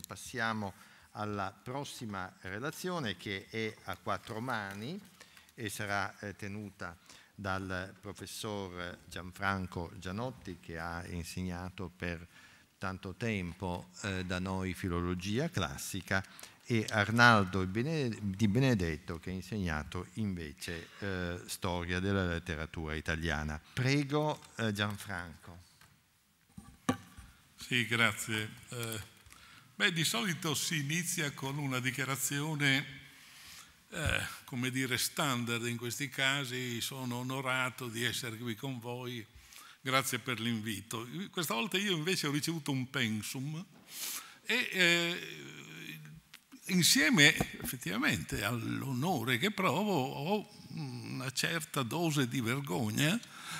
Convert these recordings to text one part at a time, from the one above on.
Passiamo alla prossima relazione che è a quattro mani e sarà eh, tenuta dal professor Gianfranco Gianotti che ha insegnato per tanto tempo eh, da noi filologia classica e Arnaldo Di Benedetto che ha insegnato invece eh, storia della letteratura italiana. Prego eh, Gianfranco. Sì, grazie. Eh, Beh, di solito si inizia con una dichiarazione, eh, come dire, standard in questi casi, sono onorato di essere qui con voi, grazie per l'invito. Questa volta io invece ho ricevuto un pensum e eh, insieme effettivamente all'onore che provo ho una certa dose di vergogna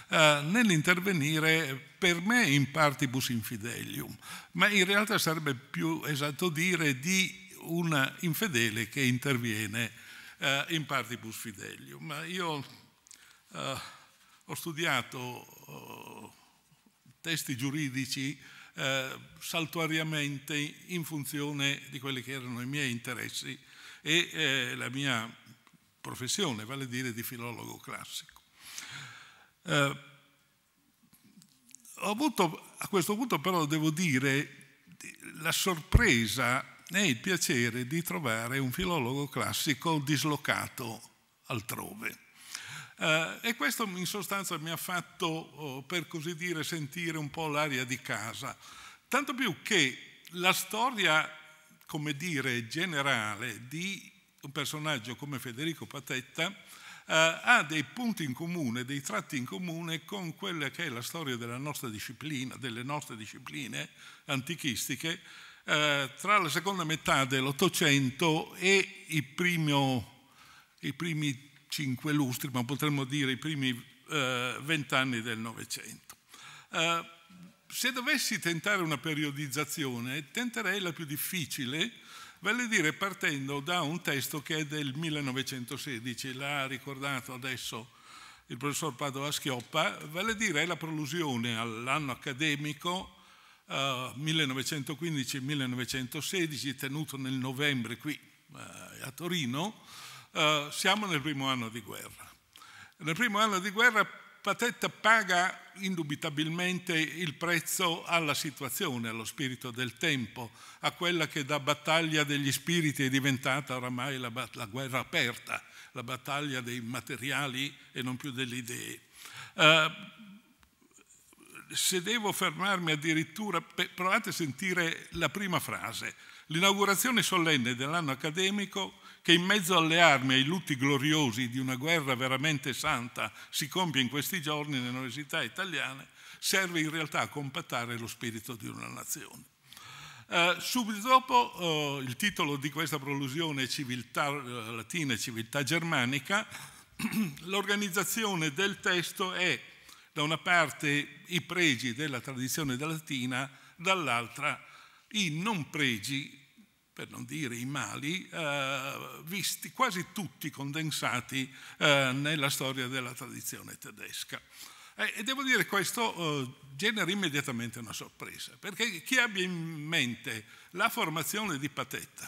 eh, nell'intervenire per me in partibus infidelium, ma in realtà sarebbe più esatto dire di un infedele che interviene eh, in partibus fidelium. Io eh, ho studiato eh, testi giuridici eh, saltuariamente in funzione di quelli che erano i miei interessi e la mia professione, vale a dire di filologo classico. Eh, ho avuto a questo punto però devo dire la sorpresa e il piacere di trovare un filologo classico dislocato altrove. Eh, e questo in sostanza mi ha fatto, oh, per così dire, sentire un po' l'aria di casa, tanto più che la storia, come dire, generale di un personaggio come Federico Patetta eh, ha dei punti in comune, dei tratti in comune con quella che è la storia della nostra disciplina, delle nostre discipline antichistiche, eh, tra la seconda metà dell'Ottocento e i, primo, i primi cinque lustri, ma potremmo dire i primi eh, vent'anni del Novecento. se dovessi tentare una periodizzazione, tenterei la più difficile, vale a dire partendo da un testo che è del 1916, l'ha ricordato adesso il professor Padova Schioppa, vale a dire è la prolusione all'anno accademico eh, 1915-1916 tenuto nel novembre qui eh, a Torino, eh, siamo nel primo anno di guerra. Nel primo anno di guerra Patetta paga indubitabilmente il prezzo alla situazione, allo spirito del tempo, a quella che da battaglia degli spiriti è diventata oramai la, la guerra aperta, la battaglia dei materiali e non più delle idee. Eh, se devo fermarmi addirittura, provate a sentire la prima frase. L'inaugurazione solenne dell'anno accademico che in mezzo alle armi, ai lutti gloriosi di una guerra veramente santa, si compie in questi giorni nelle università italiane, serve in realtà a compattare lo spirito di una nazione. Eh, subito dopo eh, il titolo di questa prolusione Civiltà eh, Latina e Civiltà Germanica, l'organizzazione del testo è da una parte i pregi della tradizione latina, dall'altra i non pregi per non dire i mali, eh, visti quasi tutti condensati eh, nella storia della tradizione tedesca. Eh, e devo dire questo eh, genera immediatamente una sorpresa, perché chi abbia in mente la formazione di Patetta,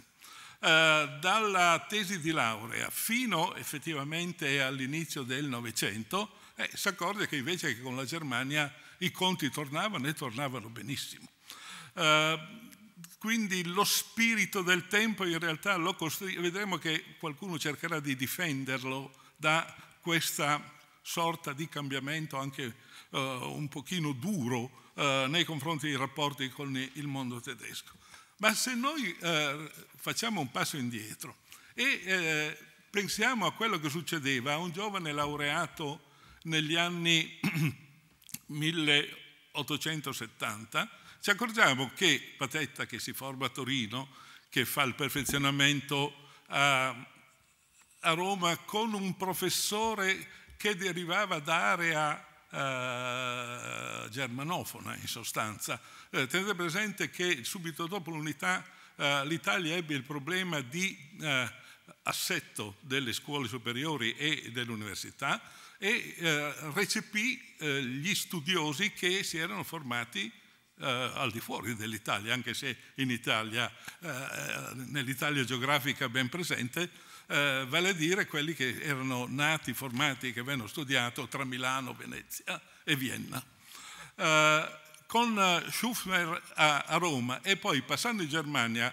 eh, dalla tesi di laurea fino effettivamente all'inizio del Novecento, eh, si accorge che invece che con la Germania i conti tornavano e tornavano benissimo. Uh, quindi lo spirito del tempo in realtà lo costruisce, vedremo che qualcuno cercherà di difenderlo da questa sorta di cambiamento anche uh, un pochino duro uh, nei confronti dei rapporti con il mondo tedesco. Ma se noi uh, facciamo un passo indietro e pensiamo a quello che succedeva a un giovane laureato negli anni 1870, ci accorgiamo che Patetta che si forma a Torino, che fa il perfezionamento a, a Roma con un professore che derivava da area eh, germanofona in sostanza. Eh, tenete presente che subito dopo l'unità eh, l'Italia ebbe il problema di eh, assetto delle scuole superiori e dell'università e eh, recepì eh, gli studiosi che si erano formati eh, al di fuori dell'Italia, anche se in Italia, eh, eh, nell'Italia geografica ben presente, eh, vale a dire quelli che erano nati, formati, che avevano studiato tra Milano, Venezia e Vienna. Eh, con Schufner a, a Roma e poi passando in Germania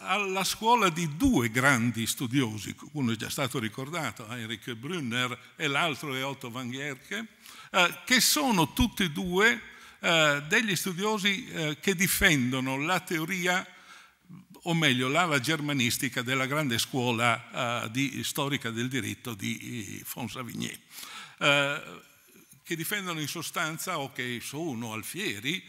alla scuola di due grandi studiosi, uno è già stato ricordato, Heinrich Brunner, e l'altro è Otto van Gierke, eh, che sono tutti e due eh, degli studiosi eh, che difendono la teoria, o meglio l'ala germanistica della grande scuola eh, di, storica del diritto di eh, Fonsavigné, eh, che difendono in sostanza, o che sono alfieri,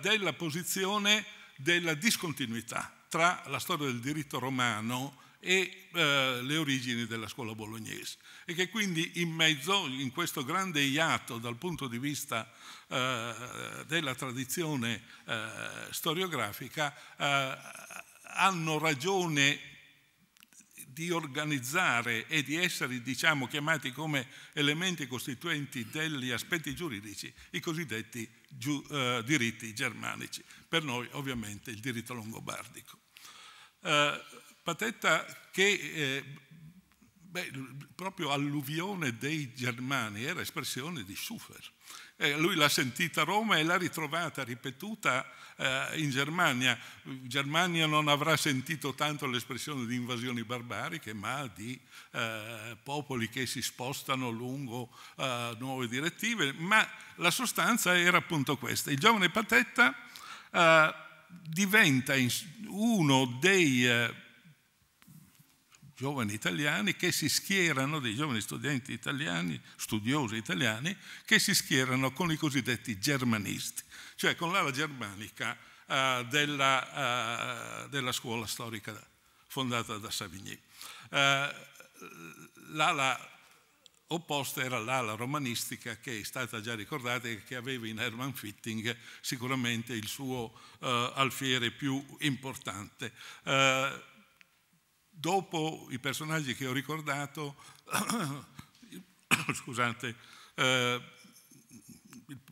della posizione della discontinuità tra la storia del diritto romano e eh, le origini della scuola bolognese e che quindi in mezzo, in questo grande iato dal punto di vista eh, della tradizione eh, storiografica, eh, hanno ragione di organizzare e di essere diciamo, chiamati come elementi costituenti degli aspetti giuridici i cosiddetti giu, eh, diritti germanici, per noi ovviamente il diritto longobardico. Uh, Patetta che eh, beh, proprio alluvione dei germani era espressione di Schufer. Eh, lui l'ha sentita a Roma e l'ha ritrovata, ripetuta eh, in Germania. Germania non avrà sentito tanto l'espressione di invasioni barbariche, ma di eh, popoli che si spostano lungo eh, nuove direttive. Ma la sostanza era appunto questa. Il giovane Patetta eh, diventa uno dei eh, giovani italiani che si schierano, dei giovani studenti italiani, studiosi italiani, che si schierano con i cosiddetti germanisti, cioè con l'ala germanica eh, della, eh, della, scuola storica fondata da Savigny. Eh, l'ala opposta era l'ala romanistica che è stata già ricordata e che aveva in Herman Fitting sicuramente il suo eh, alfiere più importante eh, dopo i personaggi che ho ricordato, scusate, eh,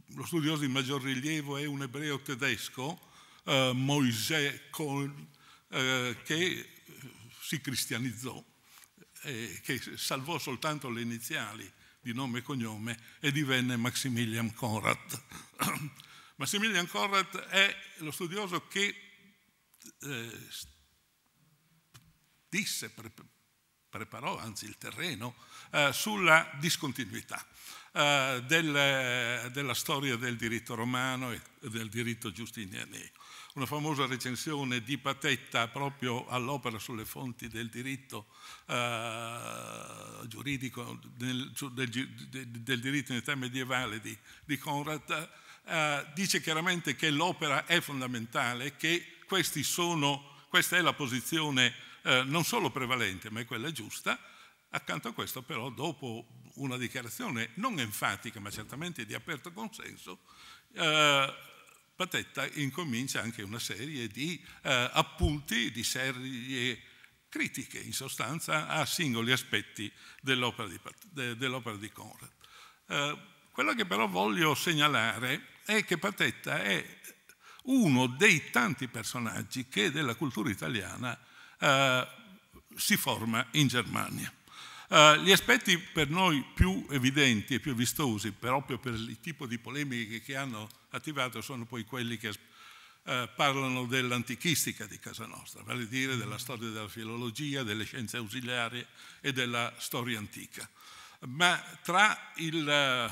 lo studioso di maggior rilievo è un ebreo tedesco, eh, Moisè Kohn, eh, che eh, si cristianizzò, eh, che salvò soltanto le iniziali di nome e cognome e divenne Maximilian Conrad. Maximilian Conrad è lo studioso che eh, disse, pre preparò anzi il terreno eh, sulla discontinuità eh, del, della storia del diritto romano e del diritto giustinianeo. Una famosa recensione di Patetta proprio all'opera sulle fonti del diritto eh, giuridico, del, del, del, diritto in età medievale di, di Conrad, eh, dice chiaramente che l'opera è fondamentale, che sono, questa è la posizione eh, non solo prevalente, ma è quella giusta, accanto a questo però dopo una dichiarazione non enfatica, ma certamente di aperto consenso, eh, Patetta incomincia anche una serie di eh, appunti, di serie critiche in sostanza a singoli aspetti dell'opera di, dell'opera di Conrad. Eh, quello che però voglio segnalare è che Patetta è uno dei tanti personaggi che della cultura italiana eh, si forma in Germania. Eh, gli aspetti per noi più evidenti e più vistosi, proprio per il tipo di polemiche che hanno attivato, sono poi quelli che eh, parlano dell'antichistica di casa nostra, vale a dire della storia della filologia, delle scienze ausiliarie e della storia antica. Ma tra il, eh,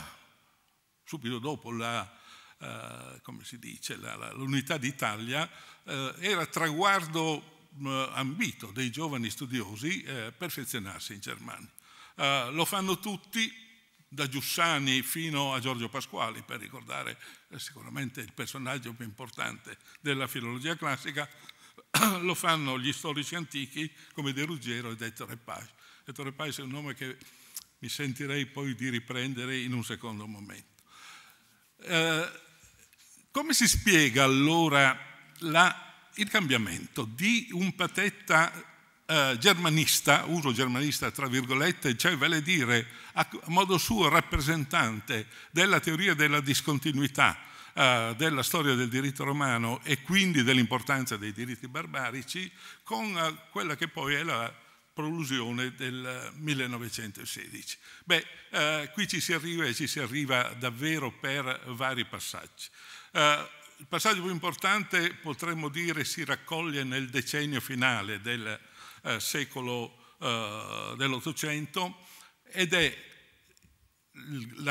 subito dopo la, Uh, come si dice, l'unità d'Italia, uh, era traguardo eh, ambito dei giovani studiosi eh, perfezionarsi in Germania. Eh, lo fanno tutti, da Giussani fino a Giorgio Pasquali, per ricordare eh, sicuramente il personaggio più importante della filologia classica, lo fanno gli storici antichi come De Ruggero ed Ettore Page. Ettore Page è un nome che mi sentirei poi di riprendere in un secondo momento. Eh, come si spiega allora la il cambiamento di un patetta eh, germanista, uso germanista tra virgolette, cioè vale dire a modo suo rappresentante della teoria della discontinuità eh, della storia del diritto romano e quindi dell'importanza dei diritti barbarici con eh, quella che poi è la prolusione del 1916. Beh, eh, qui ci si arriva e ci si arriva davvero per vari passaggi. Eh, il passaggio più importante, potremmo dire, si raccoglie nel decennio finale del eh, secolo eh, dell'Ottocento ed è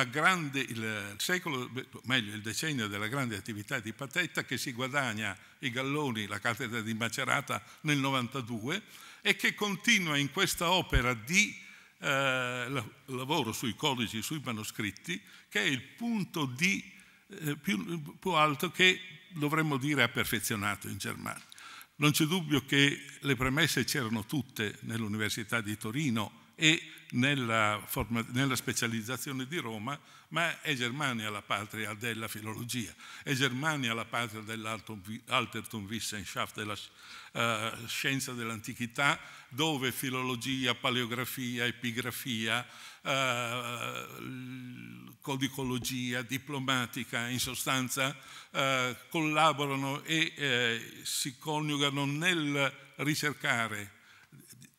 grande, il, secolo, meglio il decennio della grande attività di Patetta che si guadagna i Galloni, la cattedra di Macerata nel 92 e che continua in questa opera di eh, lavoro sui codici, sui manoscritti, che è il punto di eh, più, più alto che dovremmo dire ha perfezionato in Germania. Non c'è dubbio che le premesse c'erano tutte nell'Università di Torino e nella, nella specializzazione di Roma, ma è Germania la patria della filologia, è Germania la patria dell'Altertumwissenschaft, della uh, scienza dell'antichità, dove filologia, paleografia, epigrafia, uh, codicologia, diplomatica, in sostanza, uh, collaborano e si coniugano nel ricercare,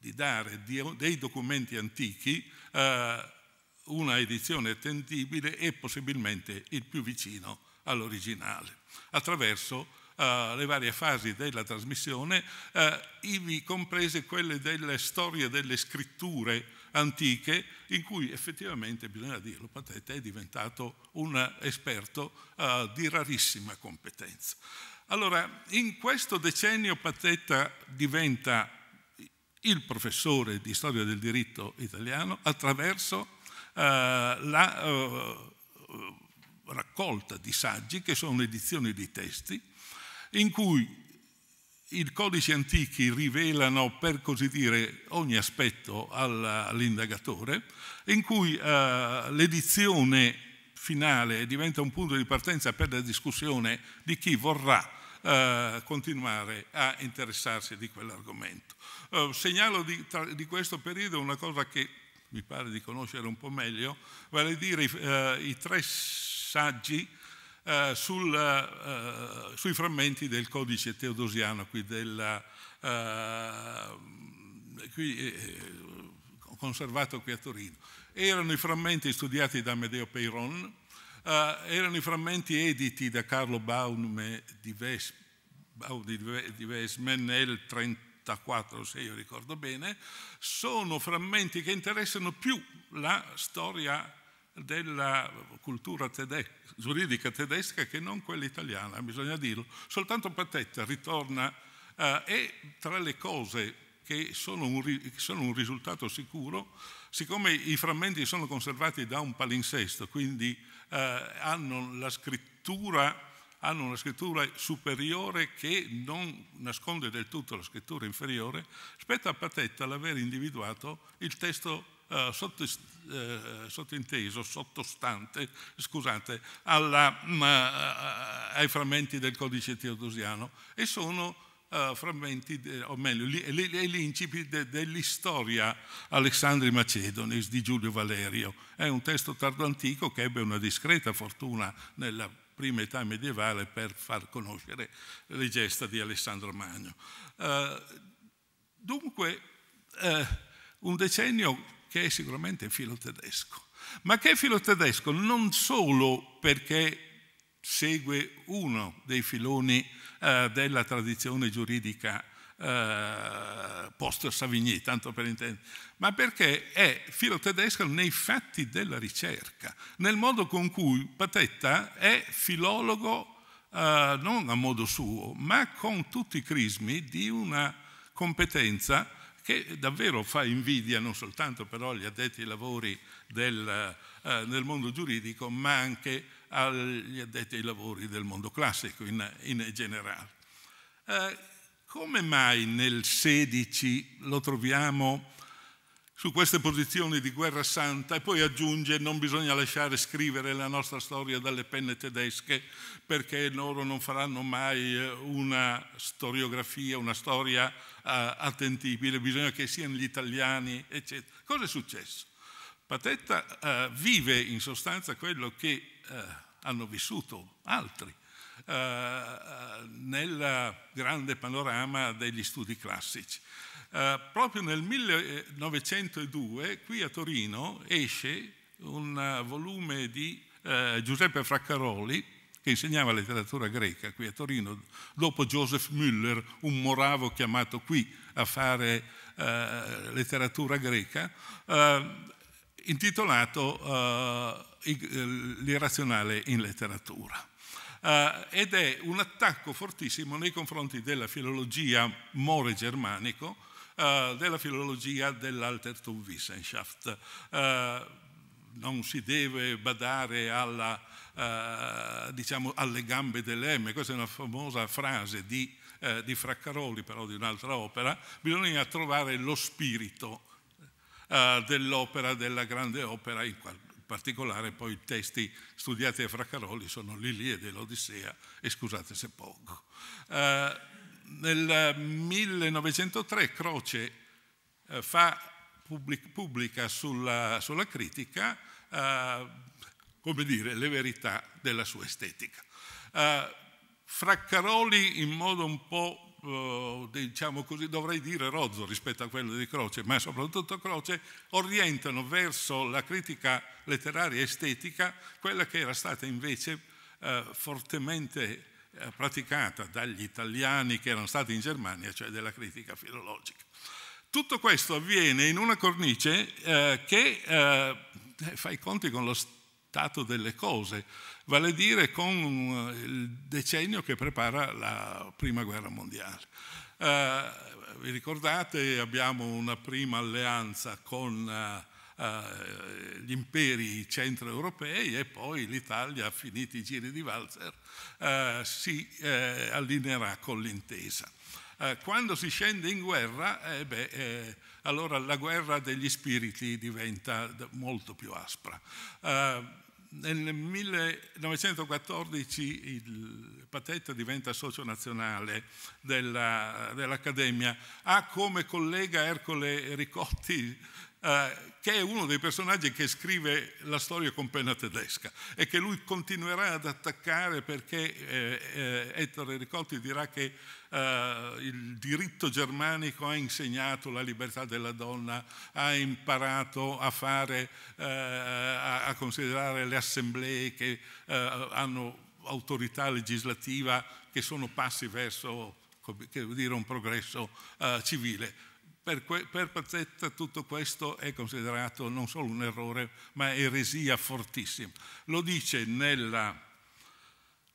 di dare dei documenti antichi una edizione attendibile e possibilmente il più vicino all'originale, attraverso Uh, le varie fasi della trasmissione, uh, ivi comprese quelle delle storie delle scritture antiche, in cui effettivamente, bisogna dirlo, Patete è diventato un esperto uh, di rarissima competenza. Allora, in questo decennio Patetta diventa il professore di storia del diritto italiano attraverso eh, la eh, raccolta di saggi, che sono edizioni di testi, in cui i codici antichi rivelano, per così dire, ogni aspetto all'indagatore, in cui eh, l'edizione finale diventa un punto di partenza per la discussione di chi vorrà eh, continuare a interessarsi di quell'argomento. Eh, segnalo di, tra, di, questo periodo una cosa che mi pare di conoscere un po' meglio, vale a dire eh, i tre saggi eh, sul, eh, eh, sui frammenti del codice teodosiano, qui, della, eh, qui, conservato qui a Torino. Erano i frammenti studiati da Medeo Peyron, erano i frammenti editi da Carlo Baum di Vespa di Vesme nel 30 34, se io ricordo bene, sono frammenti che interessano più la storia della cultura tedesca, giuridica tedesca che non quella italiana, bisogna dirlo. Soltanto Patetta ritorna eh, e tra le cose che sono, un, che sono un risultato sicuro, siccome i frammenti sono conservati da un palinsesto, quindi eh, hanno la scrittura hanno una scrittura superiore che non nasconde del tutto la scrittura inferiore, spetta a Patetta l'aver individuato il testo eh, eh sottinteso, sottostante, scusate, alla, mh, mm, eh, ai frammenti del codice teodosiano e sono Uh, frammenti, de, o meglio, gli, gli, gli incipi de, dell'istoria Alexandri Macedonis di Giulio Valerio. È un testo tardo antico che ebbe una discreta fortuna nella prima età medievale per far conoscere le gesta di Alessandro Magno. Eh, dunque, eh, un decennio che è sicuramente filo tedesco, ma che è filo tedesco non solo perché segue uno dei filoni eh, della tradizione giuridica eh, post Savigny, tanto per intendere, ma perché è filo tedesco nei fatti della ricerca, nel modo con cui Patetta è filologo eh, non a modo suo, ma con tutti i crismi di una competenza che davvero fa invidia non soltanto però agli addetti ai lavori del, eh, nel mondo giuridico, ma anche agli addetti ai lavori del mondo classico in, in generale. Eh, come mai nel 16 lo troviamo su queste posizioni di guerra santa e poi aggiunge non bisogna lasciare scrivere la nostra storia dalle penne tedesche perché loro non faranno mai eh, una storiografia, una storia uh, eh, attendibile, bisogna che siano gli italiani, eccetera. Cosa è successo? Patetta uh, vive in sostanza quello che uh, hanno vissuto altri, eh, nel grande panorama degli studi classici. Eh, proprio nel 1902 qui a Torino esce un eh, volume di Giuseppe Fraccaroli, che insegnava letteratura greca qui a Torino, dopo Joseph Müller, un moravo chiamato qui a fare eh, letteratura greca, eh, intitolato eh, L'irrazionale in letteratura eh, ed è un attacco fortissimo nei confronti della filologia more germanico, eh, della filologia dell'Altertum Wissenschaft. Eh, non si deve badare alla, eh, diciamo, alle gambe delle M, questa è una famosa frase di, eh, di Fraccaroli, però di un'altra opera, bisogna trovare lo spirito eh, dell'opera, della grande opera, in qualche particolare poi i testi studiati da Fraccaroli sono l'Iliade e l'Odissea, e scusate se poco. Eh, nel 1903 Croce eh, fa, pubblic, pubblica sulla, sulla critica eh, come dire, le verità della sua estetica. Eh, Fraccaroli in modo un po' Oh, diciamo così, dovrei dire rozzo rispetto a quello di Croce, ma soprattutto Croce, orientano verso la critica letteraria estetica quella che era stata invece eh, fortemente eh, praticata dagli italiani che erano stati in Germania, cioè della critica filologica. Tutto questo avviene in una cornice eh, che eh, fa i conti con lo stato delle cose, vale a dire con eh, il decennio che prepara la Prima Guerra Mondiale. Eh, vi ricordate, abbiamo una prima alleanza con eh, eh gli imperi centroeuropei e poi l'Italia, finiti i giri di Walzer, eh, si eh, allineerà con l'intesa. quando si scende in guerra, beh, allora la guerra degli spiriti diventa molto più aspra nel 1914 il Patetta diventa socio nazionale dell'Accademia, ha come collega Ercole Ricotti, eh, che è uno dei personaggi che scrive la storia con penna tedesca e che lui continuerà ad attaccare perché eh, eh, Ettore Ricotti dirà che eh, il diritto germanico ha insegnato la libertà della donna, ha imparato a, fare, eh, a, a considerare le assemblee che eh, hanno autorità legislativa che sono passi verso dire, un progresso eh, civile. Per, per Pazzetta tutto questo è considerato non solo un errore, ma eresia fortissima. Lo dice nella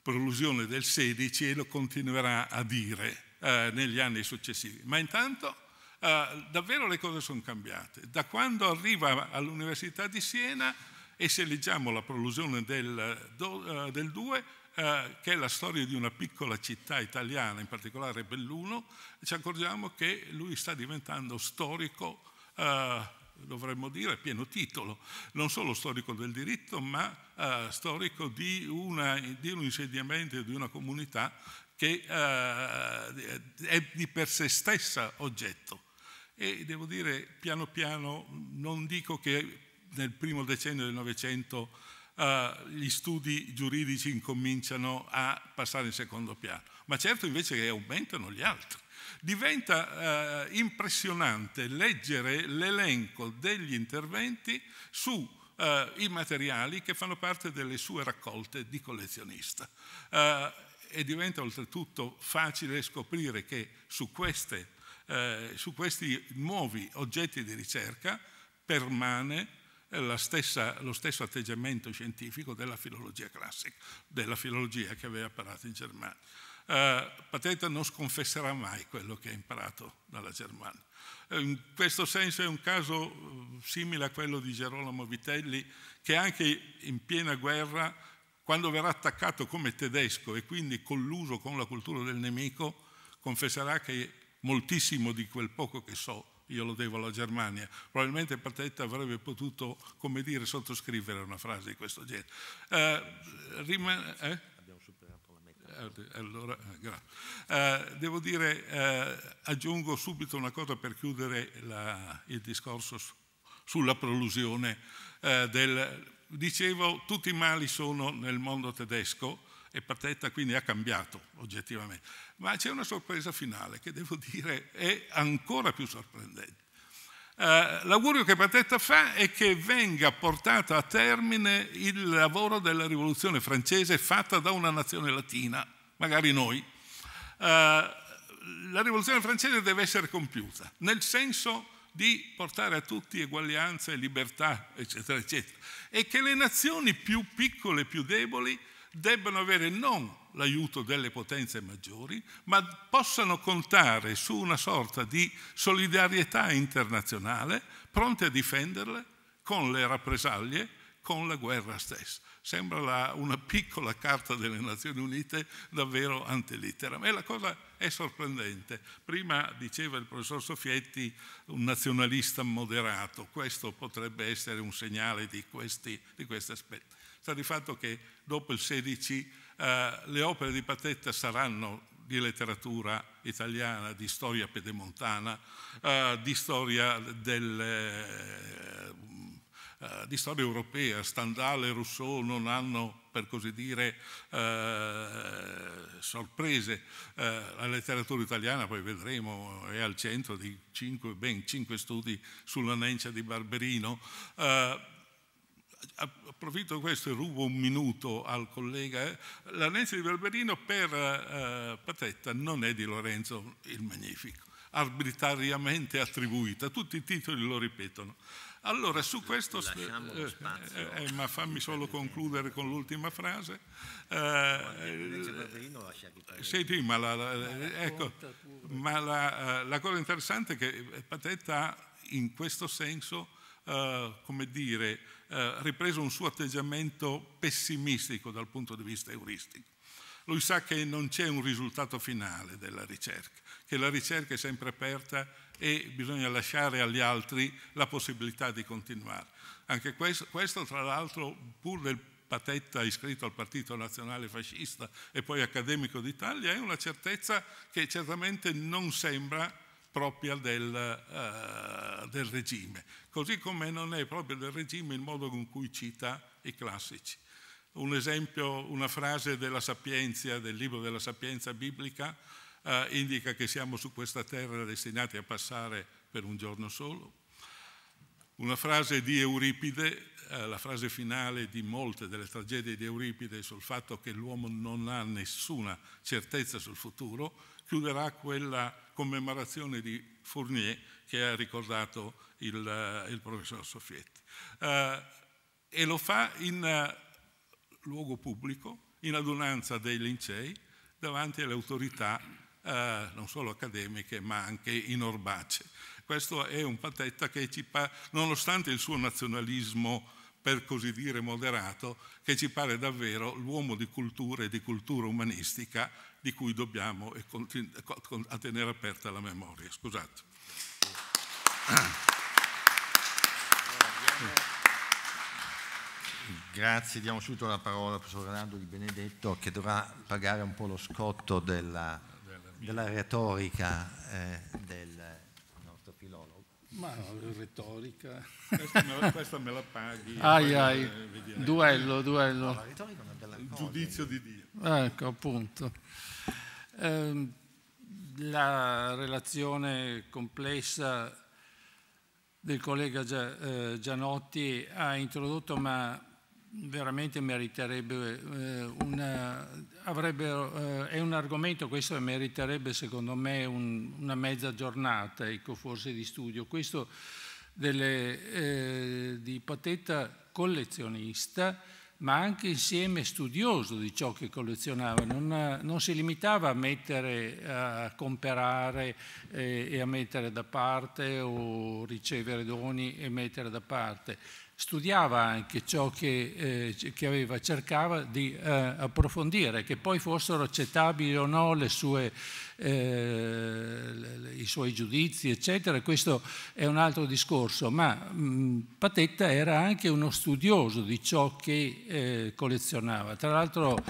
prolusione del 16 e lo continuerà a dire eh, negli anni successivi. Ma intanto eh, davvero le cose sono cambiate. Da quando arriva all'Università di Siena e se leggiamo la prolusione del, do, eh, del 2, eh, che è la storia di una piccola città italiana, in particolare Belluno, ci accorgiamo che lui sta diventando storico eh, dovremmo dire, pieno titolo, non solo storico del diritto, ma eh, storico di, una, di, un insediamento di una comunità che eh, è di per sé stessa oggetto. E devo dire, piano piano, non dico che nel primo decennio del Novecento eh, gli studi giuridici incominciano a passare in secondo piano, ma certo invece che aumentano gli altri Diventa eh, impressionante leggere l'elenco degli interventi su eh, i materiali che fanno parte delle sue raccolte di collezionista. Eh, e diventa oltretutto facile scoprire che su, queste, eh, su questi nuovi oggetti di ricerca permane eh, Stessa, lo stesso atteggiamento scientifico della filologia classica, della filologia che aveva parlato in Germania eh, Pateta non sconfesserà mai quello che ha imparato dalla Germania. Eh, in questo senso è un caso eh, simile a quello di Gerolamo Vitelli, che anche in piena guerra, quando verrà attaccato come tedesco e quindi colluso con la cultura del nemico, confesserà che moltissimo di quel poco che so io lo devo alla Germania. Probabilmente Patetta avrebbe potuto, come dire, sottoscrivere una frase di questo genere. Eh, rimane, eh? Eh, allora, eh, eh, devo dire, eh, aggiungo subito una cosa per chiudere la, il discorso su, sulla prolusione. Eh, del, dicevo, tutti i mali sono nel mondo tedesco e Patetta quindi ha cambiato oggettivamente, ma c'è una sorpresa finale che devo dire è ancora più sorprendente. Eh, l'augurio che Patetta fa è che venga portato a termine il lavoro della rivoluzione francese fatta da una nazione latina, magari noi. Eh, la rivoluzione francese deve essere compiuta, nel senso di portare a tutti eguaglianza e libertà, eccetera, eccetera. E che le nazioni più piccole, più deboli, debbano avere non l'aiuto delle potenze maggiori, ma possano contare su una sorta di solidarietà internazionale pronte a difenderle con le rappresaglie, con la guerra stessa. Sembra la, una piccola carta delle Nazioni Unite davvero antelittera. E la cosa è sorprendente. Prima diceva il professor Sofietti un nazionalista moderato, questo potrebbe essere un segnale di questi, di questi aspetti sta di fatto che dopo il 16 eh, le opere di Patetta saranno di letteratura italiana, di storia pedemontana, eh, di, storia del, eh, di storia europea, Stendhal e Rousseau non hanno, per così dire, eh, sorprese. Eh, la letteratura italiana, poi vedremo, è al centro di cinque, ben cinque studi sulla Nencia di Barberino eh, approfitto questo e rubo un minuto al collega, eh. la l'Arnese di Berberino per eh, Patetta non è di Lorenzo il Magnifico, arbitrariamente attribuita, tutti i titoli lo ripetono. Allora su questo, eh, eh, eh, ma fammi solo concludere con l'ultima frase. Eh, Senti, ma, la, ecco, ma la, ecco, la, cosa interessante è che Patetta in questo senso, come dire, eh, ripreso un suo atteggiamento pessimistico dal punto di vista euristico. Lui sa che non c'è un risultato finale della ricerca, che la ricerca è sempre aperta e bisogna lasciare agli altri la possibilità di continuare. Anche questo, questo tra l'altro, pur del patetta iscritto al Partito Nazionale Fascista e poi accademico d'Italia, è una certezza che certamente non sembra propria del, uh, del regime, così come non è proprio del regime il modo con cui cita i classici. Un esempio, una frase della Sapienza, del libro della Sapienza biblica, Uh, indica che siamo su questa terra destinati a passare per un giorno solo. Una frase di Euripide, uh, la frase finale di molte delle tragedie di Euripide sul fatto che l'uomo non ha nessuna certezza sul futuro, chiuderà quella commemorazione di Fournier che ha ricordato il, eh, il professor Soffietti. Eh, e lo fa in uh, luogo pubblico, in adunanza dei lincei, davanti alle autorità eh, non solo accademiche ma anche in orbace. Questo è un patetta che ci pare, nonostante il suo nazionalismo per così dire moderato, che ci pare davvero l'uomo di cultura e di cultura umanistica di cui dobbiamo tenere aperta la memoria. Scusate. Grazie, diamo subito la parola al professor Renato Di Benedetto che dovrà pagare un po' lo scotto della, della retorica eh, del nostro filologo. Ma no, retorica. questa, me la, questa me la paghi. Ai ai, eh, duello, duello. No, la retorica è una bella cosa. Il giudizio di Dio. Ecco, appunto. Ehm, la relazione complessa del collega eh, Gianotti ha introdotto, ma veramente meriterebbe eh, una, avrebbe, eh, è un argomento questo che meriterebbe secondo me un, una mezza giornata, ecco, forse di studio. Questo delle, eh, di patetta collezionista ma anche insieme studioso di ciò che collezionava, non, non si limitava a mettere, a comprare eh, e a mettere da parte o ricevere doni e mettere da parte, studiava anche ciò che, eh, che aveva, cercava di eh, approfondire, che poi fossero accettabili o no le sue eh, i suoi giudizi, eccetera, questo è un altro discorso, ma mh, mm, Patetta era anche uno studioso di ciò che eh, collezionava. Tra l'altro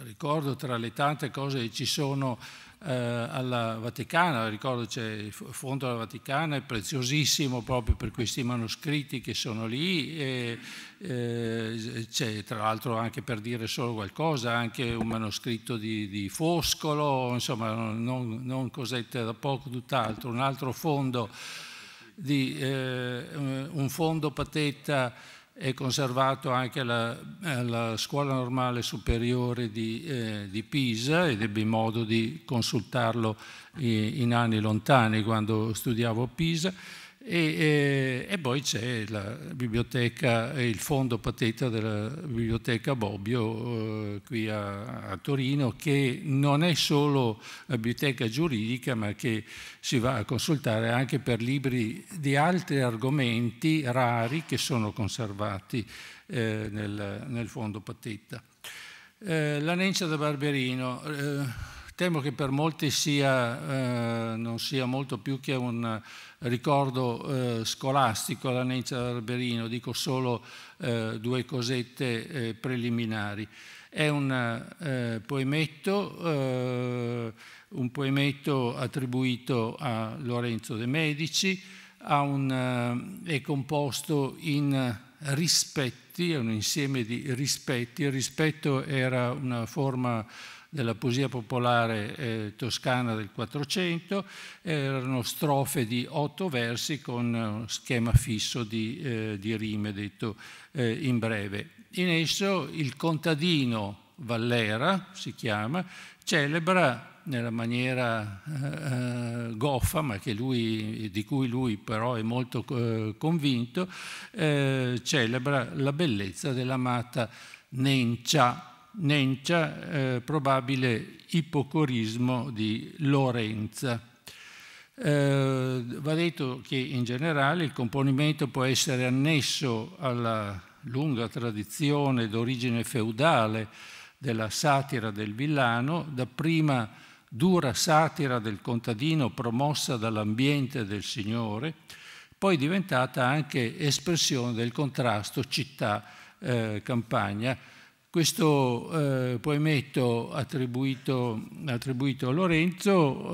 ricordo tra le tante cose che ci sono eh, alla Vaticana, ricordo c'è il fondo della Vaticana, è preziosissimo proprio per questi manoscritti che sono lì, e, eh, c'è tra l'altro anche per dire solo qualcosa, anche un manoscritto di, di Foscolo, insomma non, non cosette da poco, tutt'altro, un altro fondo, di, eh, un fondo patetta è conservato anche alla, alla Scuola Normale Superiore di, eh, di, Pisa ed ebbi modo di consultarlo in, eh, in anni lontani quando studiavo a Pisa e, e, eh, e, poi c'è la biblioteca, eh, il fondo pateta della biblioteca Bobbio eh, qui a, a, Torino, che non è solo la biblioteca giuridica, ma che si va a consultare anche per libri di altri argomenti rari che sono conservati eh, nel, nel, fondo pateta. Eh, la Nencia da Barberino. Eh, temo che per molti sia, non sia molto più che un ricordo eh, scolastico alla Nenza Barberino, dico solo eh, due cosette eh, preliminari. È un eh, poemetto, eh, un poemetto attribuito a Lorenzo de' Medici, un, eh, è composto in rispetti, è un insieme di rispetti. Il rispetto era una forma della poesia popolare eh, toscana del 400, erano strofe di otto versi con eh, schema fisso di, eh, di rime, detto eh, in breve. In esso il contadino Vallera, si chiama, celebra nella maniera eh, goffa, ma lui, di cui lui però è molto eh, convinto, eh, celebra la bellezza dell'amata Nencia nencia eh, probabile ipocorismo di Lorenza. Eh, va detto che in generale il componimento può essere annesso alla lunga tradizione d'origine feudale della satira del villano, dapprima dura satira del contadino promossa dall'ambiente del Signore, poi diventata anche espressione del contrasto città-campagna, eh, questo eh, poemetto attribuito, attribuito, a Lorenzo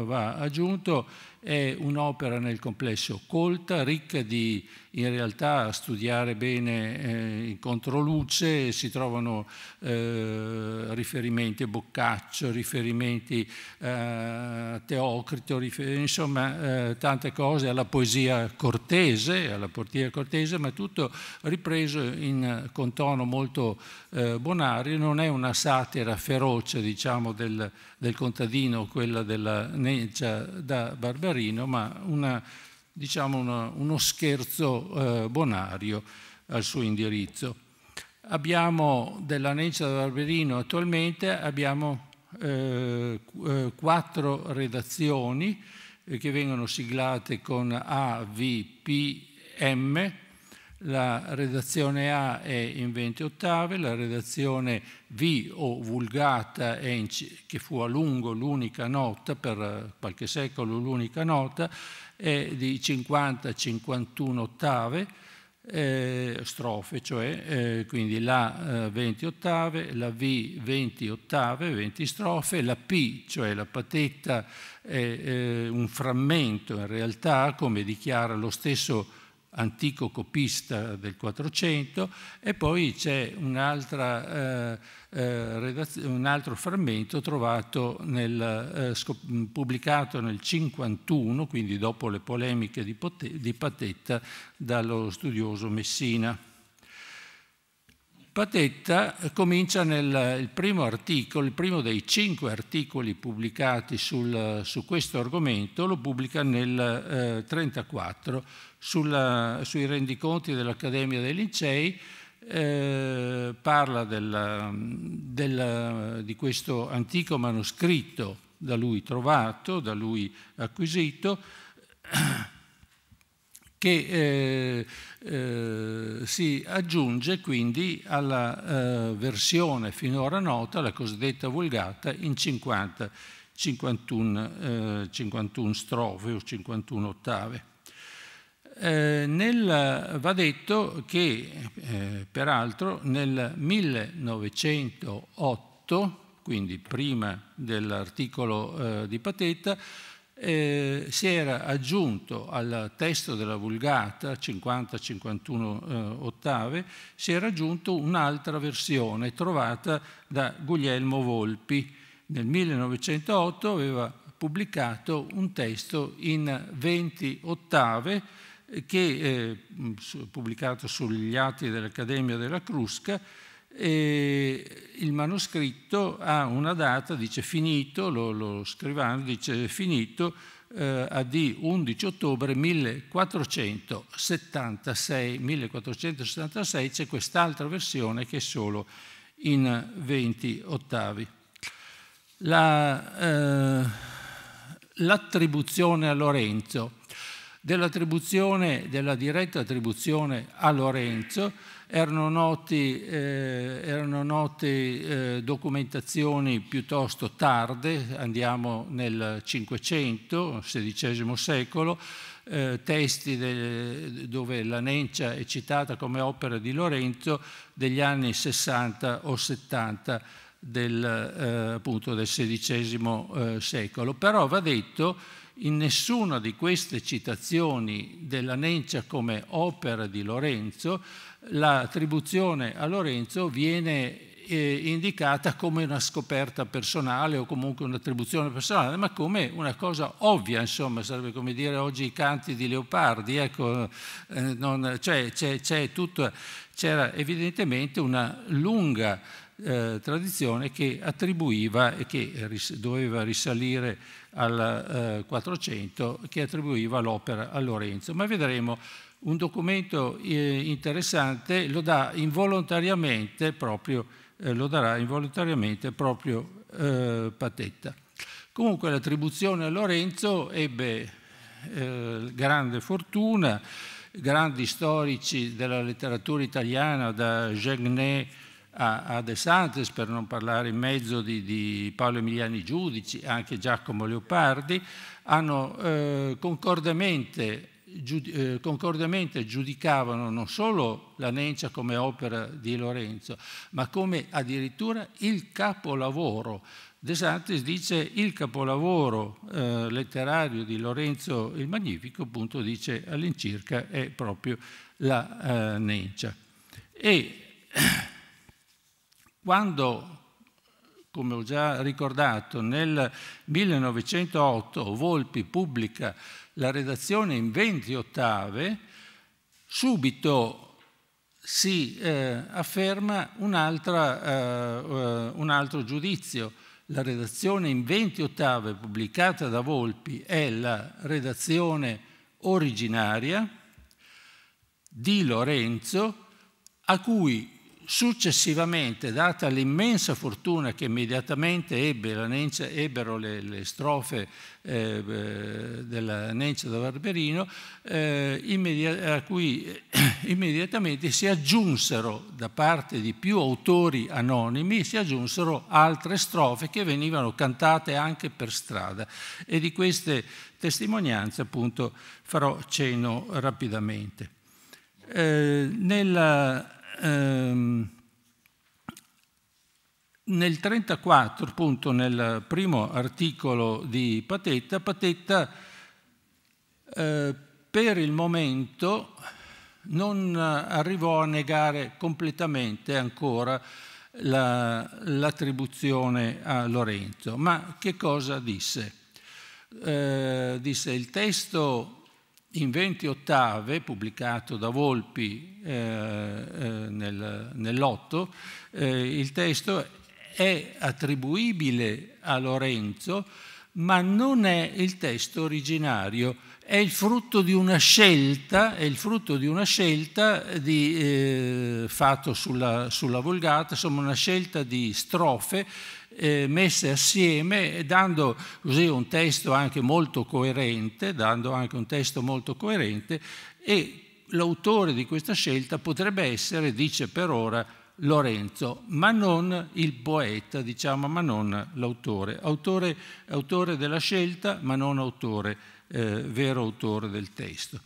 eh, va aggiunto è un'opera nel complesso colta, ricca di, in realtà, studiare bene eh, in controluce, si trovano eh, riferimenti a Boccaccio, riferimenti eh, a Teocrito, rifer insomma eh, tante cose, alla poesia cortese, alla poesia cortese, ma tutto ripreso in, con tono molto eh, bonario, non è una satira feroce, diciamo, del, del contadino, quella della Neggia da Barberà, Lazarino, ma una, diciamo una, uno scherzo eh, bonario al suo indirizzo. Abbiamo della Nencia da Barberino attualmente, abbiamo eh, eh quattro redazioni eh, che vengono siglate con A, V, P, M, la redazione A è in 20 ottave, la redazione V o Vulgata, in, che fu a lungo l'unica nota, per qualche secolo l'unica nota, è di 50-51 ottave, eh, strofe, cioè eh, quindi la eh, 20 ottave, la V 20 ottave, 20 strofe, la P, cioè la patetta, è eh, un frammento in realtà, come dichiara lo stesso antico copista del 400 e poi c'è un, eh, eh, un, altro frammento trovato nel, eh, pubblicato nel 51, quindi dopo le polemiche di, di Patetta, dallo studioso Messina. Patetta comincia nel il primo articolo, il primo dei cinque articoli pubblicati sul, su questo argomento, lo pubblica nel 1934 eh, sulla, sui rendiconti dell'Accademia dei Lincei, eh, parla della, della, di questo antico manoscritto da lui trovato, da lui acquisito, che eh, eh, si aggiunge quindi alla eh, versione finora nota, la cosiddetta Vulgata, in 50, 51, 51 strofe o 51 ottave. Eh, nel, va detto che eh, peraltro nel 1908, quindi prima dell'articolo eh, di Patetta, eh, si era aggiunto al testo della Vulgata 50-51 eh, ottave, si era aggiunto un'altra versione trovata da Guglielmo Volpi. Nel 1908 aveva pubblicato un testo in 20 ottave che è eh, mm, pubblicato sugli atti dell'Accademia della Crusca, e il manoscritto ha una data, dice finito, lo, lo scrivano dice finito eh, a di 11 ottobre 1476. 1476 c'è quest'altra versione che è solo in 20 ottavi. l'attribuzione La, eh, a Lorenzo Dell'attribuzione, della diretta attribuzione a Lorenzo erano noti, eh, erano noti eh, documentazioni piuttosto tarde, andiamo nel Cinquecento, XVI secolo, eh, testi de, dove la Nencia è citata come opera di Lorenzo degli anni 60 o 70 del, eh, appunto, del XVI eh, secolo. Però va detto che in nessuna di queste citazioni della Nencia come opera di Lorenzo, l'attribuzione a Lorenzo viene eh, indicata come una scoperta personale o comunque un'attribuzione personale, ma come una cosa ovvia, insomma, sarebbe come dire oggi i canti di Leopardi, ecco, eh, non, cioè c'era evidentemente una lunga eh, tradizione che attribuiva e che ris doveva risalire al eh, 400, che attribuiva l'opera a Lorenzo. Ma vedremo un documento eh, interessante, lo dà involontariamente proprio, eh, lo darà involontariamente proprio eh, Patetta. Comunque l'attribuzione a Lorenzo ebbe eh, grande fortuna, grandi storici della letteratura italiana, da Gegnet a, a De Santis, per non parlare in mezzo di, di Paolo Emiliani Giudici, anche Giacomo Leopardi, hanno eh, concordemente eh, concordemente giudicavano non solo la Nencia come opera di Lorenzo, ma come addirittura il capolavoro. De Santis dice il capolavoro eh, letterario di Lorenzo il Magnifico, appunto dice all'incirca è proprio la eh, Nencia. E Quando, come ho già ricordato, nel 1908 Volpi pubblica la redazione in 20 ottave, subito si eh, afferma un, altra, eh, eh, un altro giudizio. La redazione in 20 ottave pubblicata da Volpi è la redazione originaria di Lorenzo a cui Successivamente, data l'immensa fortuna che immediatamente ebbe Nencia, ebbero le, le strofe eh, della Nencia da Barberino, eh, immediat a cui eh, immediatamente si aggiunsero da parte di più autori anonimi, si aggiunsero altre strofe che venivano cantate anche per strada e di queste testimonianze appunto farò cenno rapidamente. Eh, nella ehm, nel 34, appunto nel primo articolo di Patetta, Patetta eh, per il momento non arrivò a negare completamente ancora l'attribuzione a Lorenzo. Ma che cosa disse? Eh, disse il testo in 20 ottave, pubblicato da Volpi eh, eh, nel, nell'otto, eh, il testo è attribuibile a Lorenzo, ma non è il testo originario, è il frutto di una scelta, è il frutto di una scelta di, eh, fatto sulla, sulla Volgata, insomma una scelta di strofe eh, messe assieme dando così un testo anche molto coerente, dando anche un testo molto coerente e l'autore di questa scelta potrebbe essere, dice per ora, Lorenzo, ma non il poeta, diciamo, ma non l'autore. Autore, autore della scelta, ma non autore, eh, vero autore del testo.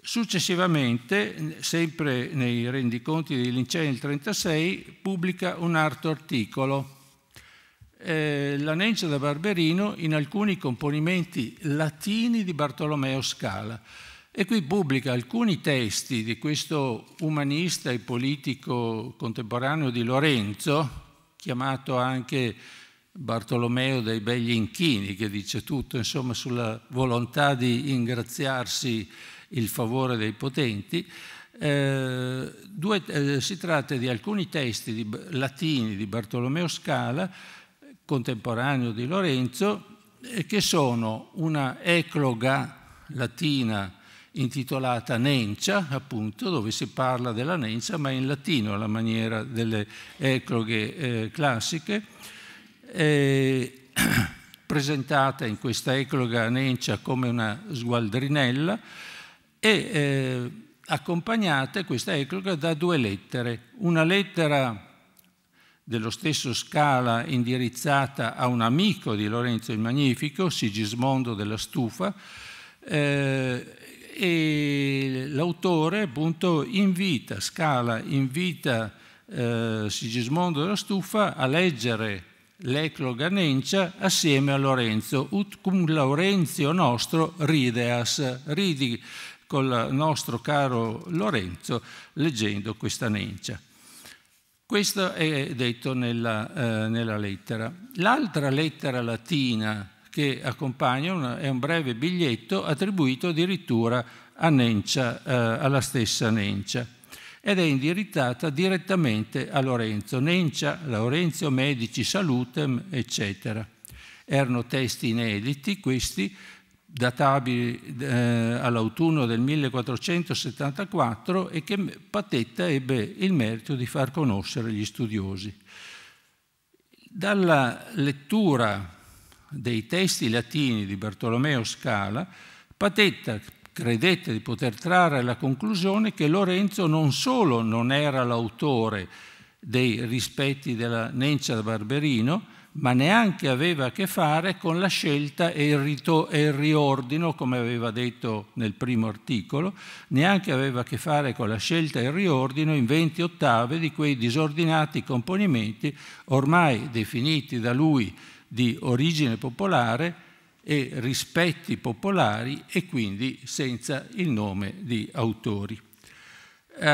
Successivamente, sempre nei rendiconti di Lincei nel 1936, pubblica un altro articolo eh, Nencia da Barberino in alcuni componimenti latini di Bartolomeo Scala e qui pubblica alcuni testi di questo umanista e politico contemporaneo di Lorenzo, chiamato anche Bartolomeo dei Begli Inchini, che dice tutto insomma, sulla volontà di ingraziarsi il favore dei potenti. Eh, due, eh, si tratta di alcuni testi di, latini di Bartolomeo Scala contemporaneo di Lorenzo, eh, che sono una ecloga latina intitolata Nencia, appunto, dove si parla della Nencia, ma in latino, alla maniera delle ecloghe eh, classiche, eh, presentata in questa ecloga Nencia come una sgualdrinella e eh, accompagnata questa ecloga da due lettere, una lettera dello stesso Scala indirizzata a un amico di Lorenzo il Magnifico, Sigismondo della Stufa, eh, e l'autore appunto invita, Scala invita eh, Sigismondo della Stufa a leggere l'Ecloga Nencia assieme a Lorenzo, ut cum Laurenzio nostro rideas, ridi con il nostro caro Lorenzo leggendo questa Nencia. Questo è detto nella, eh, nella lettera. L'altra lettera latina che accompagna una, è un breve biglietto attribuito addirittura Nencia, eh, alla stessa Nencia ed è indirizzata direttamente a Lorenzo. Nencia, Laurenzio, Medici, Salutem, eccetera. Erano testi inediti questi databili eh, all'autunno del 1474 e che Patetta ebbe il merito di far conoscere gli studiosi. Dalla lettura dei testi latini di Bartolomeo Scala, Patetta credette di poter trarre la conclusione che Lorenzo non solo non era l'autore dei rispetti della Nencia da Barberino, ma neanche aveva a che fare con la scelta e il, e il, riordino, come aveva detto nel primo articolo, neanche aveva a che fare con la scelta e il riordino in 20 ottave di quei disordinati componimenti ormai definiti da lui di origine popolare e rispetti popolari e quindi senza il nome di autori. Eh,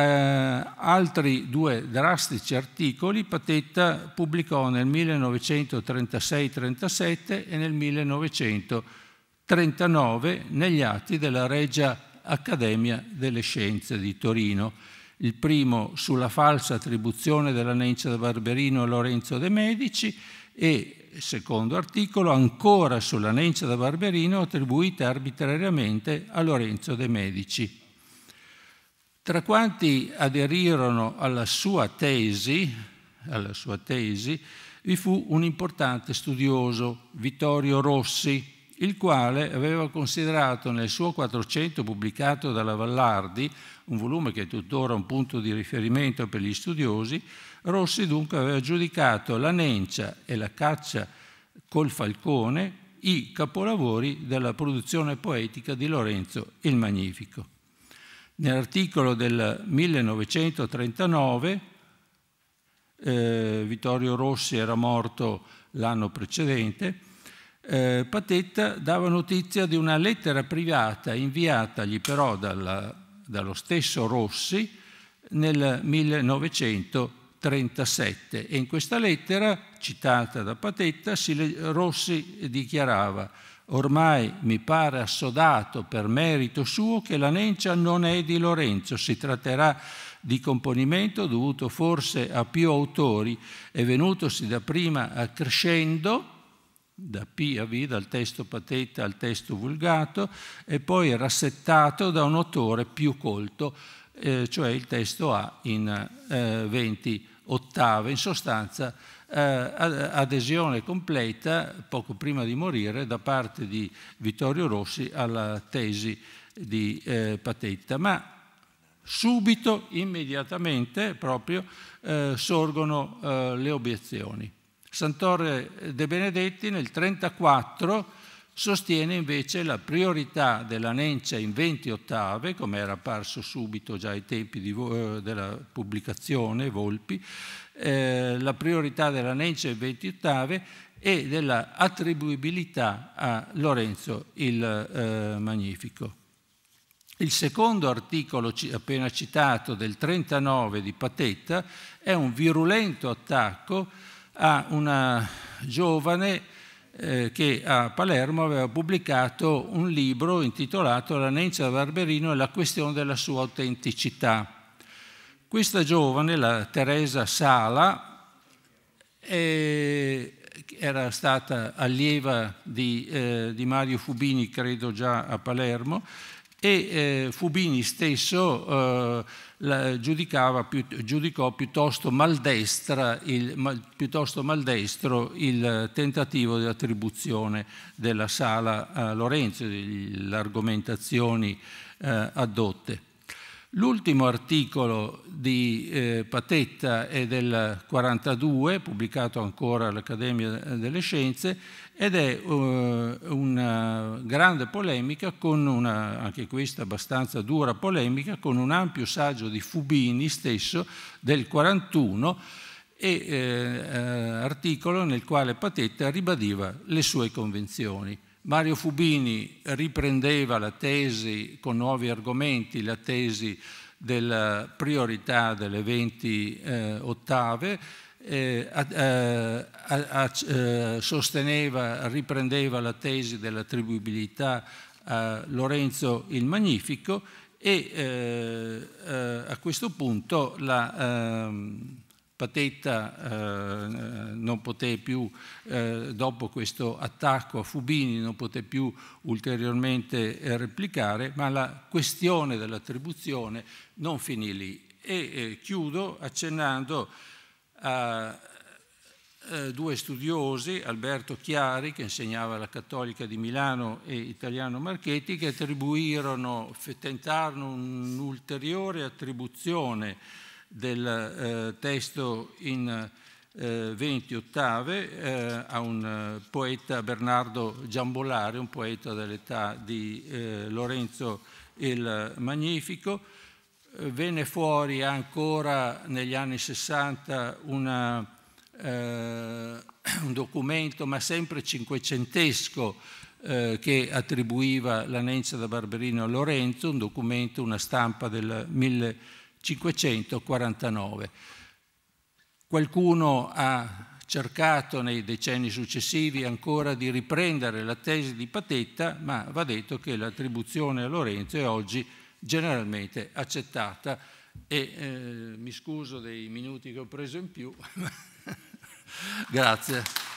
altri due drastici articoli Patetta pubblicò nel 1936-37 e nel 1939 negli atti della Regia Accademia delle Scienze di Torino. Il primo sulla falsa attribuzione della Nencia da Barberino a Lorenzo de' Medici e, secondo articolo, ancora sulla Nencia da Barberino attribuita arbitrariamente a Lorenzo de' Medici. Tra quanti aderirono alla sua tesi, alla sua tesi vi fu un importante studioso, Vittorio Rossi, il quale aveva considerato nel suo 400 pubblicato dalla Vallardi, un volume che è tuttora un punto di riferimento per gli studiosi, Rossi dunque aveva giudicato la Nencia e la caccia col falcone i capolavori della produzione poetica di Lorenzo il Magnifico. Nell'articolo del 1939, eh, Vittorio Rossi era morto l'anno precedente, eh, Patetta dava notizia di una lettera privata inviatagli però dalla, dallo stesso Rossi nel 1939 37 e in questa lettera, citata da Patetta, Rossi dichiarava Ormai mi pare assodato per merito suo che la Nencia non è di Lorenzo, si tratterà di componimento dovuto forse a più autori e venutosi dapprima accrescendo da P a V, dal testo patetta al testo vulgato, e poi rassettato da un autore più colto, eh, cioè il testo A in eh, 20 ottave, in sostanza eh, adesione completa poco prima di morire da parte di Vittorio Rossi alla tesi di eh, Patetta. Ma subito, immediatamente proprio, eh, sorgono eh, le obiezioni. Sant'Orre De Benedetti nel 1934 sostiene invece la priorità della Nencia in 20 ottave, come era apparso subito già ai tempi di, eh, della pubblicazione Volpi, eh, la priorità della Nencia in 20 ottave e della attribuibilità a Lorenzo il eh, Magnifico. Il secondo articolo appena citato del 39 di Patetta è un virulento attacco a una giovane eh, che a Palermo aveva pubblicato un libro intitolato La Nenza Barberino e la questione della sua autenticità. Questa giovane, la Teresa Sala, era stata allieva di, eh, di Mario Fubini, credo già a Palermo, e eh, Fubini stesso eh, la, più, giudicò piuttosto, il, ma, piuttosto, maldestro il tentativo di attribuzione della sala a Lorenzo, le argomentazioni eh, addotte. L'ultimo articolo di eh, Patetta è del 1942, pubblicato ancora all'Accademia delle Scienze, ed è uh, una grande polemica, una, anche questa abbastanza dura polemica, con un ampio saggio di Fubini stesso del 1941, e eh, eh, articolo nel quale Patetta ribadiva le sue convenzioni. Mario Fubini riprendeva la tesi con nuovi argomenti, la tesi della priorità delle 20 eh, ottave, eh, eh a, a, a, eh, sosteneva, riprendeva la tesi dell'attribuibilità a Lorenzo il Magnifico e eh, eh a questo punto la... Ehm, Patetta eh, non poté più, eh, dopo questo attacco a Fubini, non poté più ulteriormente eh, replicare, ma la questione dell'attribuzione non finì lì. E eh, chiudo accennando a eh, due studiosi, Alberto Chiari, che insegnava alla Cattolica di Milano, e Italiano Marchetti, che attribuirono, tentarono un'ulteriore attribuzione del eh, testo in eh, 20 ottave eh, a un eh, poeta Bernardo Giambolari, un poeta dell'età di eh, Lorenzo il Magnifico. Venne fuori ancora negli anni 60 una, eh, un documento, ma sempre cinquecentesco, che attribuiva la Nenza da Barberino a Lorenzo, un documento, una stampa del 1000. 549. Qualcuno ha cercato nei decenni successivi ancora di riprendere la tesi di Patetta, ma va detto che l'attribuzione a Lorenzo è oggi generalmente accettata e eh, mi scuso dei minuti che ho preso in più. Grazie.